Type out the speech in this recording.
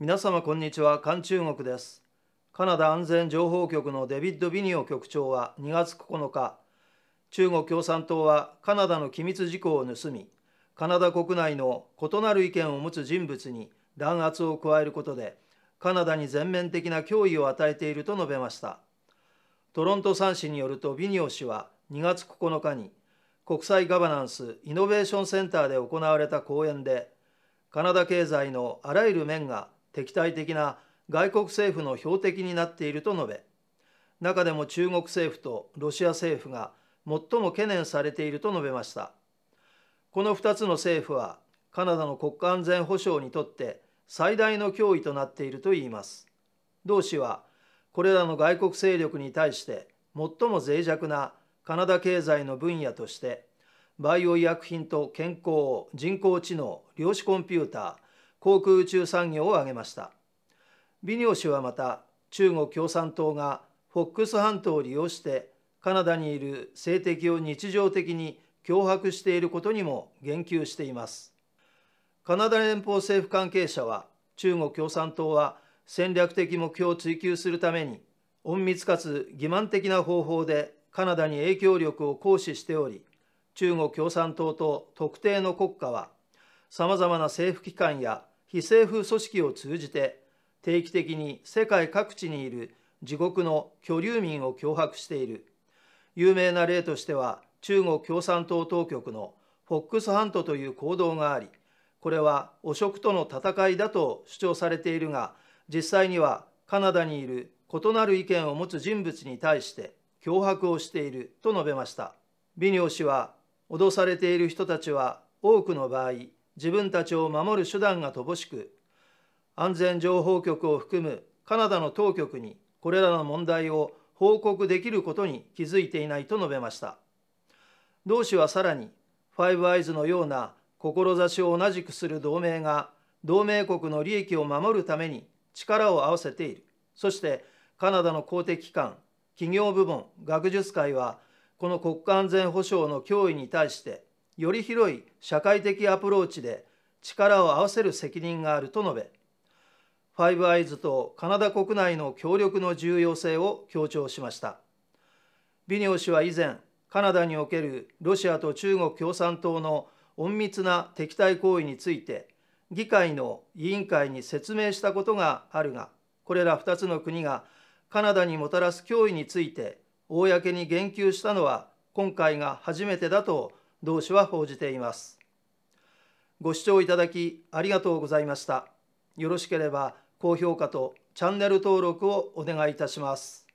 皆様こんにちは韓中国ですカナダ安全情報局のデビッド・ビニオ局長は2月9日中国共産党はカナダの機密事項を盗みカナダ国内の異なる意見を持つ人物に弾圧を加えることでカナダに全面的な脅威を与えていると述べましたトロント産紙によるとビニオ氏は2月9日に国際ガバナンス・イノベーションセンターで行われた講演でカナダ経済のあらゆる面が敵対的な外国政府の標的になっていると述べ中でも中国政府とロシア政府が最も懸念されていると述べましたこの2つの政府はカナダの国家安全保障にとって最大の脅威となっているといいます同氏はこれらの外国勢力に対して最も脆弱なカナダ経済の分野としてバイオ医薬品と健康人工知能量子コンピューター航空宇宙産業を挙げましたビニオ氏はまた中国共産党がフォックス半島を利用してカナダにいる性的を日常的に脅迫していることにも言及していますカナダ連邦政府関係者は中国共産党は戦略的目標を追求するために隠密かつ欺瞞的な方法でカナダに影響力を行使しており中国共産党と特定の国家はさまざまな政府機関や非政府組織を通じて定期的に世界各地にいる自国の居留民を脅迫している有名な例としては中国共産党当局のフォックスハントという行動がありこれは汚職との戦いだと主張されているが実際にはカナダにいる異なる意見を持つ人物に対して脅迫をしていると述べましたビニョ氏は脅されている人たちは多くの場合自分たちを守る手段が乏しく安全情報局を含むカナダの当局にこれらの問題を報告できることに気づいていないと述べました同氏はさらにファイブアイズのような志を同じくする同盟が同盟国の利益を守るために力を合わせているそしてカナダの公的機関企業部門学術界はこの国家安全保障の脅威に対してより広い社会的アプローチで力を合わせる責任があると述べファイブアイズとカナダ国内の協力の重要性を強調しましたビニオ氏は以前カナダにおけるロシアと中国共産党の隠密な敵対行為について議会の委員会に説明したことがあるがこれら2つの国がカナダにもたらす脅威について公に言及したのは今回が初めてだと同紙は報じています。ご視聴いただきありがとうございました。よろしければ高評価とチャンネル登録をお願いいたします。